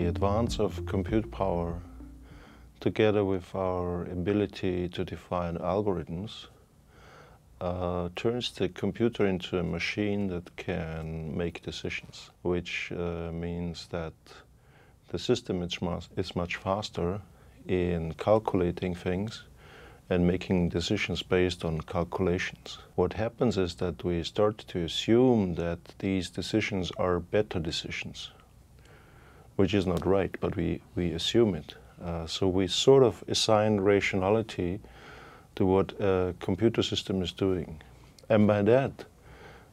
the advance of compute power together with our ability to define algorithms uh, turns the computer into a machine that can make decisions, which uh, means that the system is is much faster in calculating things and making decisions based on calculations. What happens is that we start to assume that these decisions are better decisions which is not right, but we, we assume it. Uh, so we sort of assign rationality to what a computer system is doing. And by that,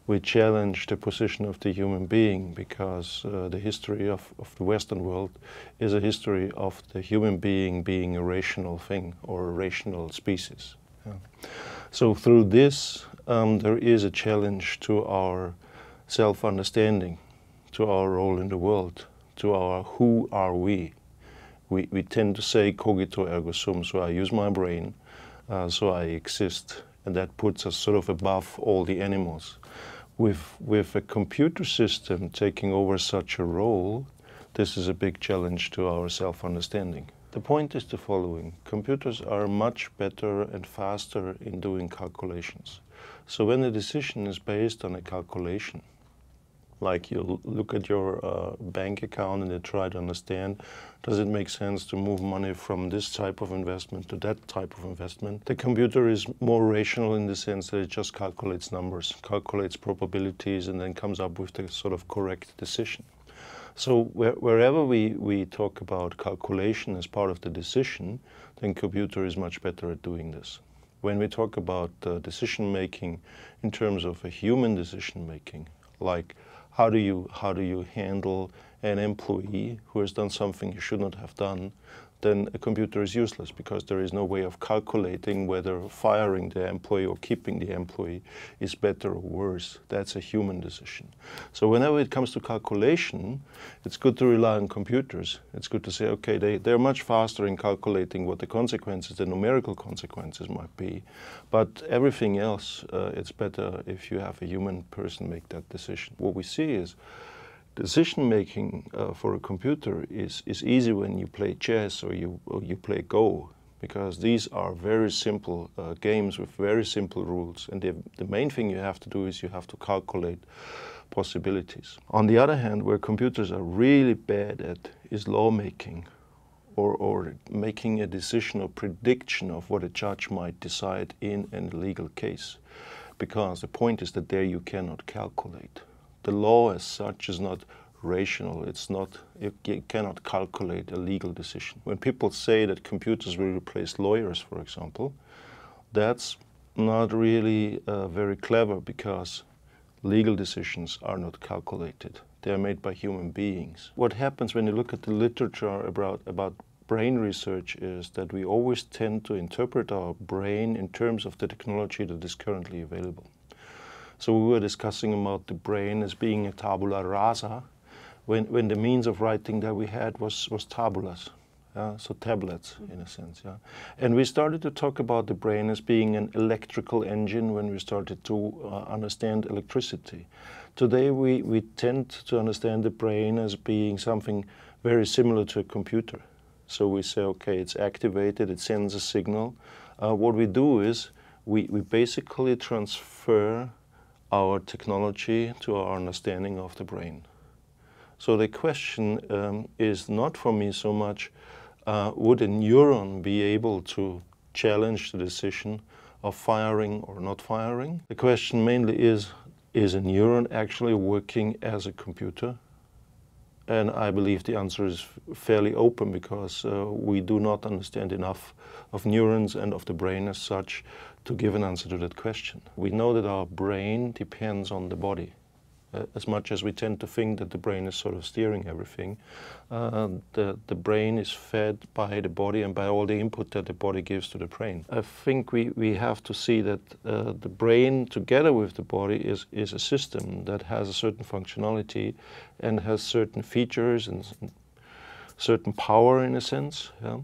we challenge the position of the human being because uh, the history of, of the Western world is a history of the human being being a rational thing or a rational species. Yeah. So through this, um, there is a challenge to our self-understanding, to our role in the world, to our who are we. We, we tend to say cogito ergo sum, so I use my brain, uh, so I exist. And that puts us sort of above all the animals. With, with a computer system taking over such a role, this is a big challenge to our self understanding. The point is the following computers are much better and faster in doing calculations. So when a decision is based on a calculation, like you look at your uh, bank account and you try to understand does it make sense to move money from this type of investment to that type of investment the computer is more rational in the sense that it just calculates numbers calculates probabilities and then comes up with the sort of correct decision so wherever we, we talk about calculation as part of the decision then computer is much better at doing this when we talk about uh, decision making in terms of a human decision making like how do you how do you handle an employee who has done something he should not have done? then a computer is useless because there is no way of calculating whether firing the employee or keeping the employee is better or worse. That's a human decision. So whenever it comes to calculation, it's good to rely on computers. It's good to say, okay, they, they're much faster in calculating what the consequences, the numerical consequences might be. But everything else, uh, it's better if you have a human person make that decision. What we see is decision making uh, for a computer is, is easy when you play chess or you, or you play Go because these are very simple uh, games with very simple rules and the, the main thing you have to do is you have to calculate possibilities. On the other hand, where computers are really bad at is lawmaking or, or making a decision or prediction of what a judge might decide in an legal case because the point is that there you cannot calculate the law as such is not rational. It's not, you, you cannot calculate a legal decision. When people say that computers will replace lawyers, for example, that's not really uh, very clever because legal decisions are not calculated. They are made by human beings. What happens when you look at the literature about, about brain research is that we always tend to interpret our brain in terms of the technology that is currently available. So we were discussing about the brain as being a tabula rasa, when, when the means of writing that we had was, was tabulas, yeah? so tablets mm-hmm. in a sense. Yeah? And we started to talk about the brain as being an electrical engine when we started to uh, understand electricity. Today we, we tend to understand the brain as being something very similar to a computer. So we say, okay, it's activated, it sends a signal. Uh, what we do is we, we basically transfer our technology to our understanding of the brain. So the question um, is not for me so much, uh, would a neuron be able to challenge the decision of firing or not firing? The question mainly is, is a neuron actually working as a computer? And I believe the answer is fairly open because uh, we do not understand enough of neurons and of the brain as such to give an answer to that question. We know that our brain depends on the body. Uh, as much as we tend to think that the brain is sort of steering everything, uh, the, the brain is fed by the body and by all the input that the body gives to the brain. I think we, we have to see that uh, the brain together with the body is, is a system that has a certain functionality and has certain features and certain power in a sense. Yeah?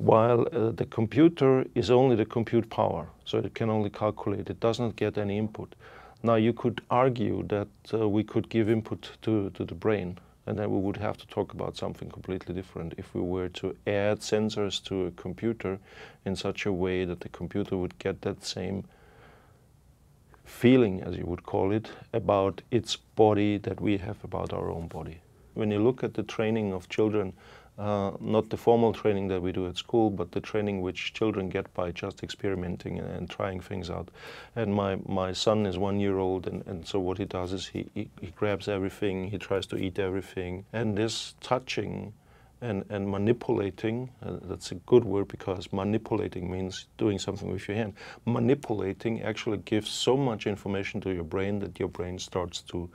while uh, the computer is only the compute power, so it can only calculate, it doesn't get any input. Now you could argue that uh, we could give input to, to the brain, and then we would have to talk about something completely different if we were to add sensors to a computer in such a way that the computer would get that same feeling, as you would call it, about its body that we have about our own body. When you look at the training of children uh, not the formal training that we do at school, but the training which children get by just experimenting and, and trying things out. And my, my son is one year old, and, and so what he does is he, he, he grabs everything, he tries to eat everything, and this touching and, and manipulating, uh, that's a good word because manipulating means doing something with your hand. Manipulating actually gives so much information to your brain that your brain starts to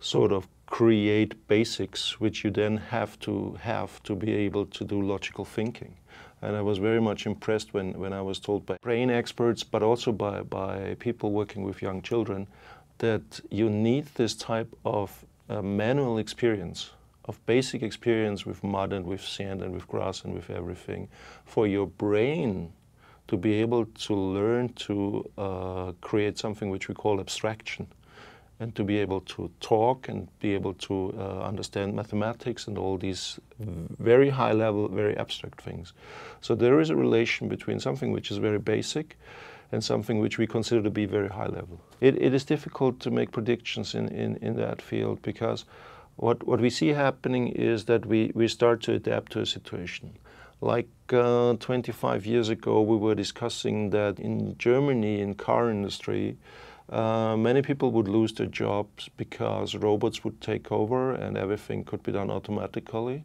sort of create basics which you then have to have to be able to do logical thinking. And I was very much impressed when, when I was told by brain experts, but also by, by people working with young children, that you need this type of uh, manual experience, of basic experience with mud and with sand and with grass and with everything, for your brain to be able to learn to uh, create something which we call abstraction and to be able to talk and be able to uh, understand mathematics and all these very high level, very abstract things. So there is a relation between something which is very basic and something which we consider to be very high level. it, it is difficult to make predictions in, in, in that field because what, what we see happening is that we, we start to adapt to a situation. Like uh, 25 years ago, we were discussing that in Germany, in car industry, uh, many people would lose their jobs because robots would take over and everything could be done automatically.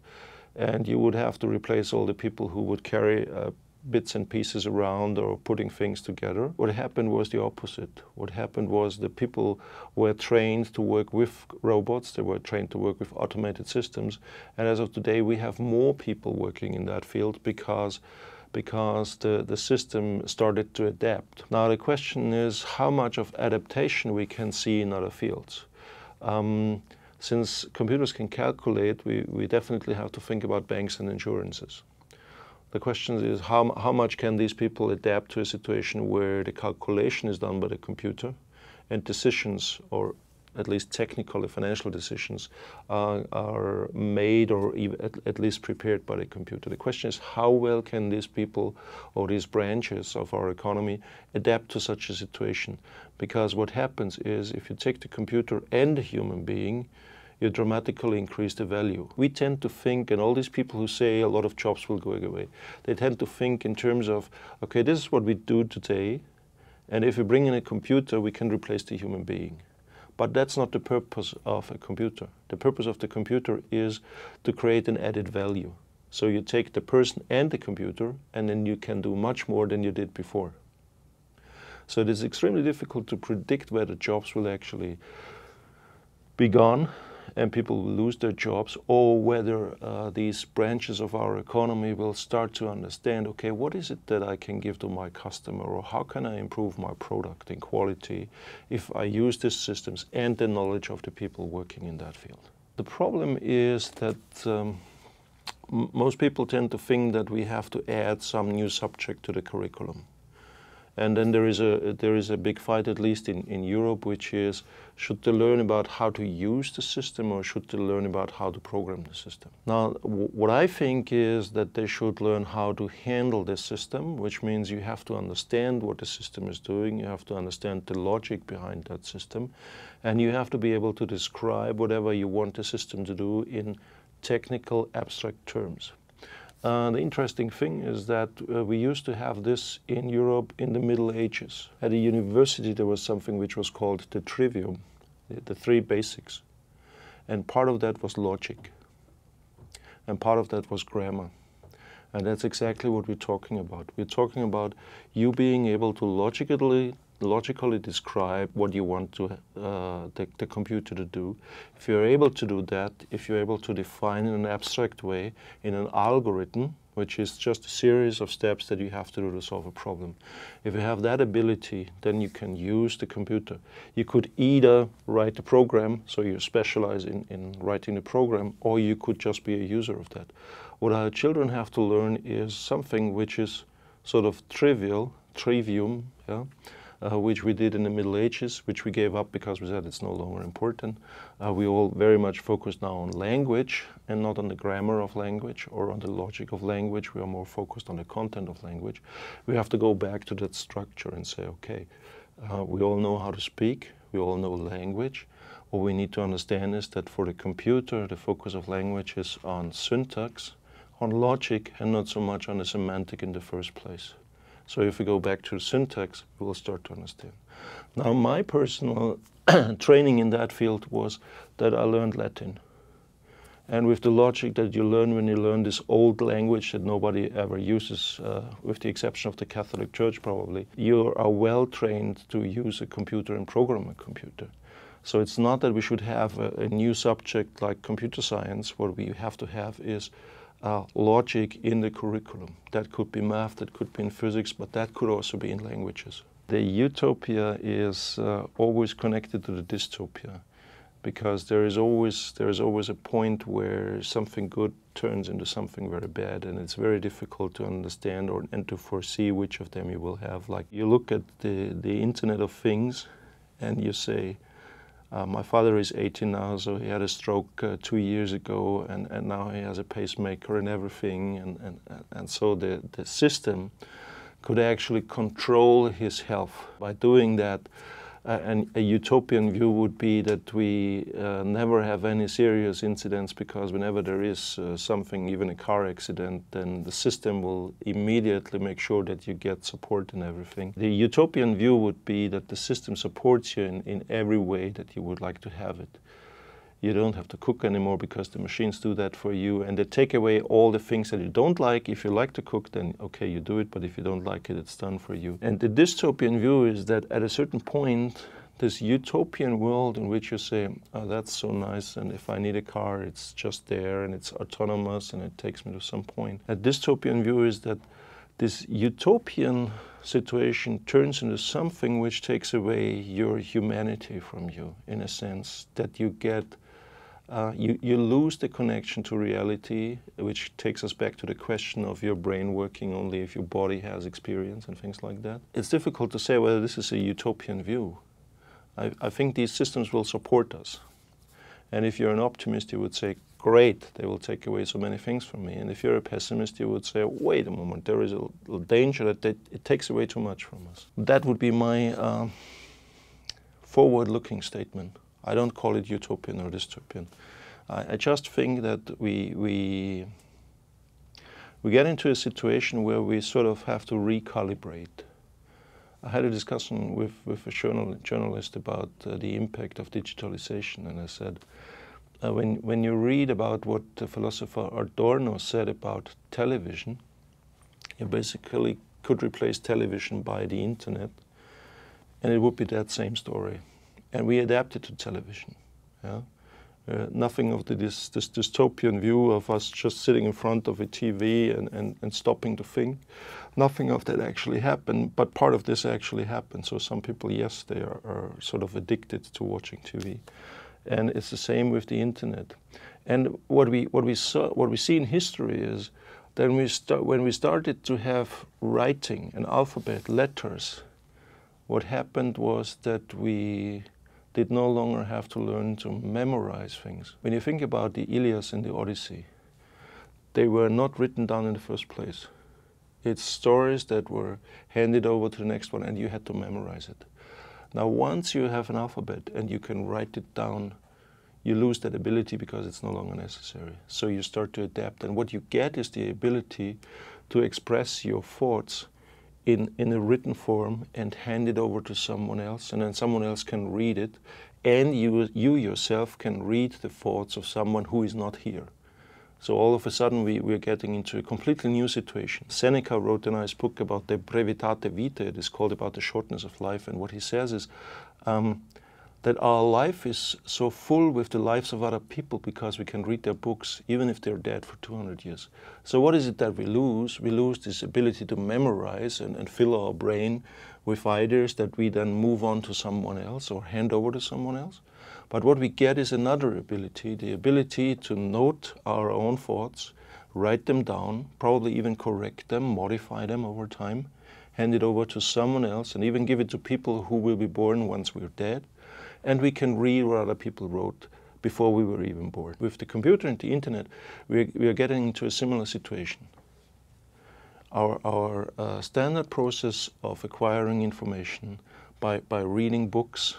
And you would have to replace all the people who would carry uh, bits and pieces around or putting things together. What happened was the opposite. What happened was the people were trained to work with robots, they were trained to work with automated systems. And as of today, we have more people working in that field because because the, the system started to adapt. Now the question is how much of adaptation we can see in other fields. Um, since computers can calculate, we, we definitely have to think about banks and insurances. The question is how, how much can these people adapt to a situation where the calculation is done by the computer and decisions or at least technically financial decisions uh, are made or at, at, least prepared by the computer. The question is how well can these people or these branches of our economy adapt to such a situation? Because what happens is if you take the computer and the human being, you dramatically increase the value. We tend to think, and all these people who say a lot of jobs will go away, they tend to think in terms of, okay, this is what we do today, and if we bring in a computer, we can replace the human being. But that's not the purpose of a computer. The purpose of the computer is to create an added value. So you take the person and the computer, and then you can do much more than you did before. So it is extremely difficult to predict where the jobs will actually be gone and people will lose their jobs, or whether uh, these branches of our economy will start to understand okay, what is it that I can give to my customer, or how can I improve my product in quality if I use these systems and the knowledge of the people working in that field? The problem is that. Um, most people tend to think that we have to add some new subject to the curriculum. And then there is a there is a big fight, at least in, in Europe, which is should they learn about how to use the system or should they learn about how to program the system? Now, what I think is that they should learn how to handle the system, which means you have to understand what the system is doing, you have to understand the logic behind that system, and you have to be able to describe whatever you want the system to do in technical abstract terms. Uh, the interesting thing is that uh, we used to have this in Europe in the Middle Ages. At a university, there was something which was called the trivium, the, the three basics. And part of that was logic, and part of that was grammar. And that's exactly what we're talking about. We're talking about you being able to logically logically describe what you want to, uh, the, the computer to do. If you're able to do that, if you're able to define in an abstract way, in an algorithm, which is just a series of steps that you have to do to solve a problem. If you have that ability, then you can use the computer. You could either write the program, so you specialize in, in writing the program, or you could just be a user of that. What our children have to learn is something which is sort of trivial, trivium, yeah? uh, which we did in the Middle Ages, which we gave up because we said it's no longer important. Uh, we all very much focus now on language and not on the grammar of language or on the logic of language. We are more focused on the content of language. We have to go back to that structure and say, okay, uh, we all know how to speak, we all know language. What we need to understand is that for the computer, the focus of language is on syntax, on logic, and not so much on the semantic in the first place. So if we go back to syntax, we will start to understand. Now, my personal training in that field was that I learned Latin. And with the logic that you learn when you learn this old language that nobody ever uses, uh, with the exception of the Catholic Church probably, you are well trained to use a computer and program a computer. So it's not that we should have a, a new subject like computer science. What we have to have is uh, logic in the curriculum. That could be math, that could be in physics, but that could also be in languages. The utopia is uh, always connected to the dystopia because there is always there is always a point where something good turns into something very bad, and it's very difficult to understand or and to foresee which of them you will have. Like you look at the the Internet of Things, and you say, uh, my father is 80 now, so he had a stroke uh, two years ago, and, and now he has a pacemaker and everything. And, and, and so the, the system could actually control his health. By doing that, a, a, utopian view would be that we uh, never have any serious incidents because whenever there is uh, something, even a car accident, then the system will immediately make sure that you get support and everything. The utopian view would be that the system supports you in, in every way that you would like to have it. You don't have to cook anymore because the machines do that for you. And they take away all the things that you don't like. If you like to cook, then okay, you do it. But if you don't like it, it's done for you. And the dystopian view is that at a certain point, this utopian world in which you say, oh, that's so nice, and if I need a car, it's just there and it's autonomous and it takes me to some point. A dystopian view is that this utopian situation turns into something which takes away your humanity from you, in a sense, that you get uh, you, you lose the connection to reality, which takes us back to the question of your brain working only if your body has experience and things like that. It's difficult to say whether this is a utopian view. I, I think these systems will support us. And if you're an optimist, you would say, great, they will take away so many things from me. And if you're a pessimist, you would say, wait a moment, there is a little danger that they, it takes away too much from us. That would be my uh, forward-looking statement. I don't call it utopian or dystopian. I, I just think that we, we, we get into a situation where we sort of have to recalibrate. I had a discussion with, with a journal, journalist about uh, the impact of digitalization, and I said, uh, when, when you read about what the philosopher Adorno said about television, you basically could replace television by the internet, and it would be that same story and we adapted to television. Yeah? Uh, nothing of the, this, this, dystopian view of us just sitting in front of a TV and, and, and stopping to think. Nothing of that actually happened, but part of this actually happened. So some people, yes, they are, are sort of addicted to watching TV. And it's the same with the internet. And what we, what we, saw, what we see in history is that we start, when we started to have writing and alphabet letters, what happened was that we did no longer have to learn to memorize things. When you think about the Ilias and the Odyssey, they were not written down in the first place. It's stories that were handed over to the next one and you had to memorize it. Now, once you have an alphabet and you can write it down, you lose that ability because it's no longer necessary. So you start to adapt. And what you get is the ability to express your thoughts in, in a written form and hand it over to someone else, and then someone else can read it, and you, you yourself can read the thoughts of someone who is not here. So all of a sudden we, we're getting into a completely new situation. Seneca wrote a nice book about the brevitate vitae, it is called about the shortness of life, and what he says is um, that our life is so full with the lives of other people because we can read their books even if they're dead for 200 years. So what is it that we lose? We lose this ability to memorize and, and fill our brain with ideas that we then move on to someone else or hand over to someone else. But what we get is another ability, the ability to note our own thoughts, write them down, probably even correct them, modify them over time, hand it over to someone else and even give it to people who will be born once we're dead and we can read what other people wrote before we were even born. With the computer and the internet, we're, we're getting into a similar situation. Our, our uh, standard process of acquiring information by, by reading books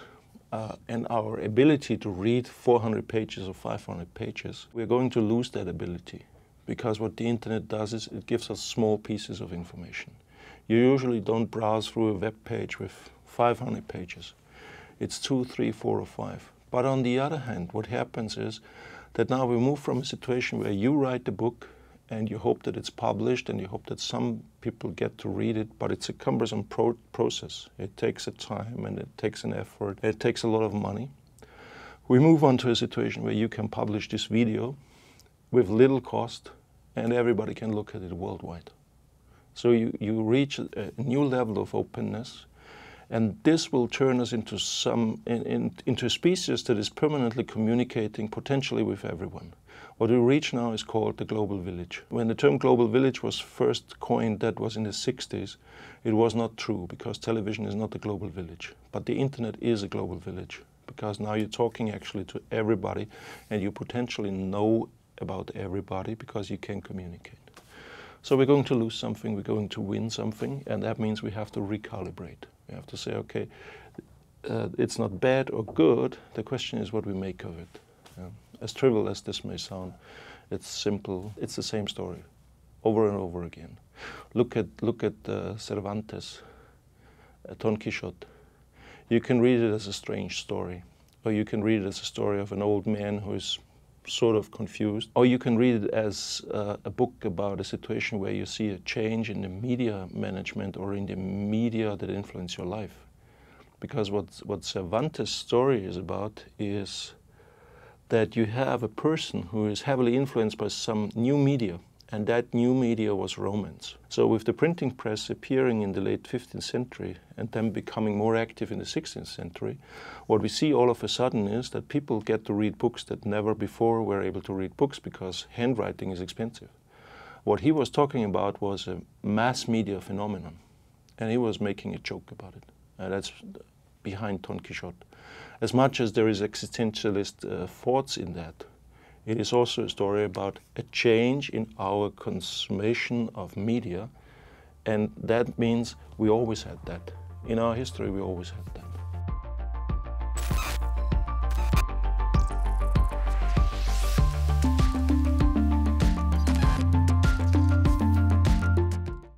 uh, and our ability to read 400 pages or 500 pages, we're going to lose that ability because what the internet does is it gives us small pieces of information. You usually don't browse through a web page with 500 pages it's two, three, four, or five. But on the other hand, what happens is that now we move from a situation where you write the book and you hope that it's published and you hope that some people get to read it, but it's a cumbersome pro process. It takes a time and it takes an effort, it takes a lot of money. We move on to a situation where you can publish this video with little cost and everybody can look at it worldwide. So you, you reach a new level of openness and this will turn us into some in, in, into a species that is permanently communicating potentially with everyone. What we reach now is called the global village. When the term global village was first coined, that was in the 60s, it was not true because television is not a global village. But the internet is a global village because now you're talking actually to everybody and you potentially know about everybody because you can communicate. So we're going to lose something, we're going to win something, and that means we have to recalibrate. We have to say, okay, uh, it's not bad or good. The question is what we make of it. Yeah. As trivial as this may sound, it's simple. It's the same story, over and over again. Look at look at uh, Cervantes, uh, Don Quixote. You can read it as a strange story, or you can read it as a story of an old man who is sort of confused. Or you can read it as uh, a book about a situation where you see a change in the media management or in the media that influence your life. Because what, what Cervantes' story is about is that you have a person who is heavily influenced by some new media and that new media was Romance. So with the printing press appearing in the late 15th century and then becoming more active in the 16th century, what we see all of a sudden is that people get to read books that never before were able to read books because handwriting is expensive. What he was talking about was a mass media phenomenon, and he was making a joke about it. that's behind Don Quixote. As much as there is existentialist uh, thoughts in that, it is also a story about a change in our consumption of media. And that means we always had that. In our history, we always had